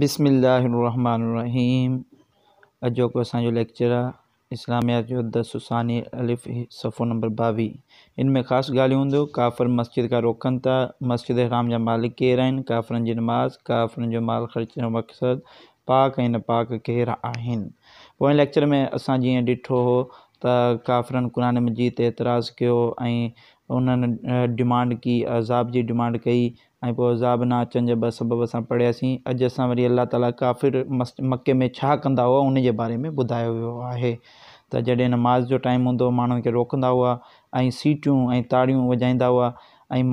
بسم اللہ الرحمن الرحیم ا جو اصان lecture a Islamia you the سسانی الف صفوں نمبر بوی ان میں خاص گالی کافر مسجد کا روکن تا مسجد احام یا مالک کیر کا نماز کافرن جو مال خرچ مقصد پاک نپاک كیر وہ لیکچر جی ڈو تافرن قرآن مجیت اعتراض کی ان ڈانڈ کی عذاب کی ڈیمانڈ کی ای ز زیابنہ اچن بس بب پڑھیا سی اج اب اللہ تعالیٰ قافر مس مکے میں ان کے بارے میں بدایا ہوا ہے تو جدے نماز جو ٹائم ہوں مجھے روکدا ہوا اور سیٹوں اور تاڑی وجائی ہوا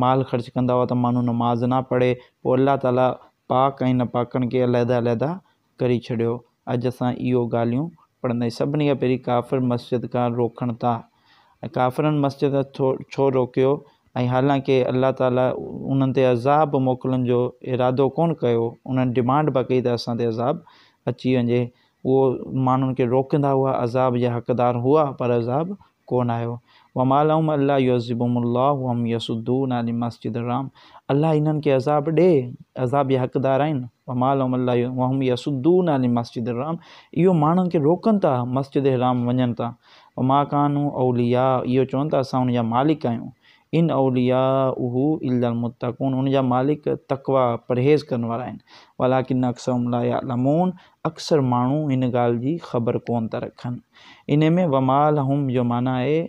مال خرچ کرا ہوا تو مجھے نماز نہ پڑھے وہ اللہ تعالیٰ پاک ن پاکن کے علیحدہ علیحدہ کری چڑھو اج اصا یہ گالوں پڑد سی پہ کافر مسجد کا روکن تھا کافر مسجد کا چھو روکو حالانکہ اللہ تعالیٰ ان عذاب موکل جو اراد کو انمانڈ پہ کئی عذاب اچی وجے وہ مان کے روکا ہوا عذاب یا حقدار ہوا پر عذاب کو ومالم اللہ یزبوم اللہ وم یسدو نالی مسجد الرام اللہ ان کے عذاب ڈے عذاب یا حقدار ومال وم یسدو نالی مسجد الرام یہ مان روکن تھا مسجد الرام ون تھا ماقانو اولی یہ چونتیں ان یا مالک آیا ان اول المتقون المتقو جا مالک تقوا پرہیز کرا والا اکثر اکثر مانو ان گال جی خبر کون تا رکھن ان میں ومال ہم جو مانا ہے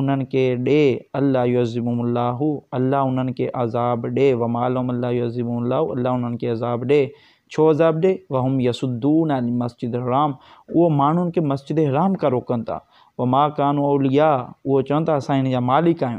ان کے ڈے اللہ یعظم اللہ اللہ ان کے عذاب ڈے ومال یوزیب اللہ یعظم اللہ اللہ ان کے عذاب ڈے چھو عذاب ڈے وہم یسدون عالی مسجد حرام وہ مانو ان کے مسجد حرام کا روکن تھا وہ ما قان اول چونتیں ان جا مالک آیا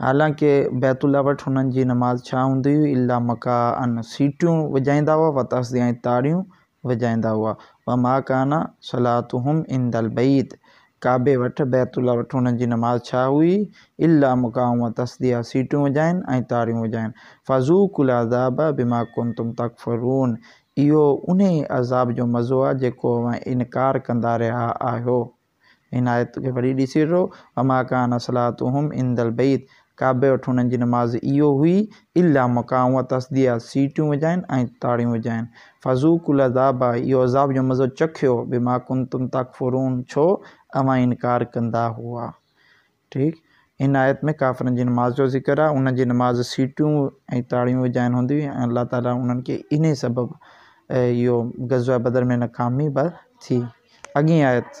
حالانکہ بیت الہ وی جی نماز شنتی ہوئی الام مقان سیٹوں وجائی ہوا و تسدیا تاڑ وجائی ہوا اماقانہ سلات ہمدل بیت کابے وٹ بیت ال جی نماز ش ہوئی الام مقام و تسدیا سیٹوں وجائن ای تار وجائن فاضوق الاب تقفرون یہ ان عذاب جو مزو جو اِنکار کردہ ریا آنائت کے ویری رہو اما قان سلات ہم انل بیط کابے وٹ ان نماز یہی اللہ مقامات اصدی سیٹ وجائن اور تاڑ وجائن فضوق الزاب ہے یہ عذاب جو مزہ چخو بھی ماں کن تم تاخرون چھو اماں انکار کرا ہوا ٹھیک ان آیت میں کافرن کی نماز جو ذکر ہے ان کی نماز سیٹ تاڑ وجائن ہوں اللہ تعالیٰ ان کے ان سب یہ غزہ بدر میں ناکامی ب تھی اگیے آیت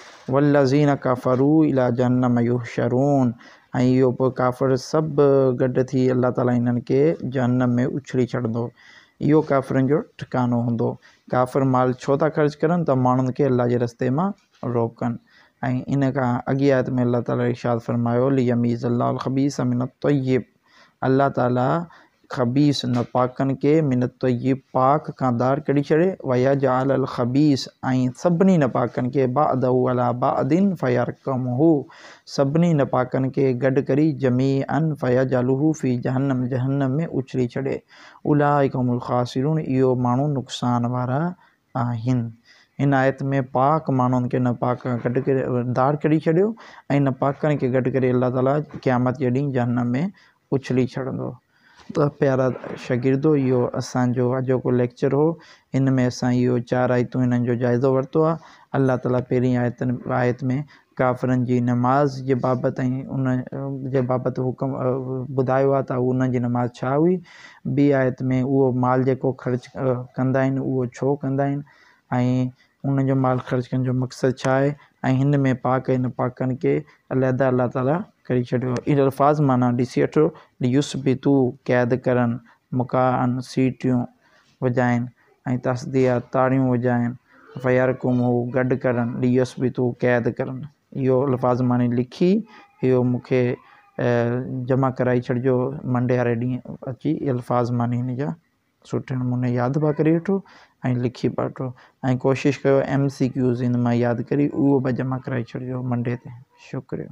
والذین کا جنم جہنم یحشرون ایو یہ کافر سب گڈ تھی اللہ تعالیٰ ان کے جہنم میں اچھڑی اچھری دو یہ کافرن جو ٹھکانو ہوں کافر مال چھوتا تھا کرن تا مانن کے اللہ کے رستے ماں روکن ان کا اگی آیت میں اللہ تعالیٰ شاد فرما الخبی اللہ تعالیٰ خبیس نپاکن کے منت پاک کا دار کڑی چڑے ویا جعل الخبیس آئین سبنی نپاکن کے بعد اد بعدن فیارکم ہو سبنی کم نپاکن کے گڈ کری جمی ان فیا جالو فی جہنم جہنم میں اچھلی چھے الا کا ملخاصر یہ مو نقصان ان آیت میں پاک مانے کے نپاک دار کڑی چڑے ہو چین نپاکن کے گڑ کری اللہ تعالی قیامت کے جہنم میں اچھلی دو پیارا شاگرد یہ اصانوں لیکچر ہو ان میں اصا یہ چار آیتوں ان جائزہ وتوا اللہ تعالیٰ پہ آیتن آیتیں کافرن کی نماز کے بابت ان بابت حکم بدھا تن نماز شی بی آیت میں وہ مال جو خرچ کر وہ چھوٹے انجو مال خرچ کرنے کا مقصد پاک ان پاکن کے الدا اللہ تعالیٰ کری چی الفاظ مانا ڈس وٹوس بھی تید کر مکان سیٹوں وجائن ای تصدیت تاڑی وجائن ایفیا گس بھی قید کرو الفاظ مانی لکھی یہ جمع کرائے چنڈے والے ڈی اچھی الفاظ مانی سٹے نمن یاد پہ کری اٹھو لکھی پہ اٹھو کوشش کر ایم سی کوز ان میں یاد کری او جمع کرائی چھو منڈے تھی شکریہ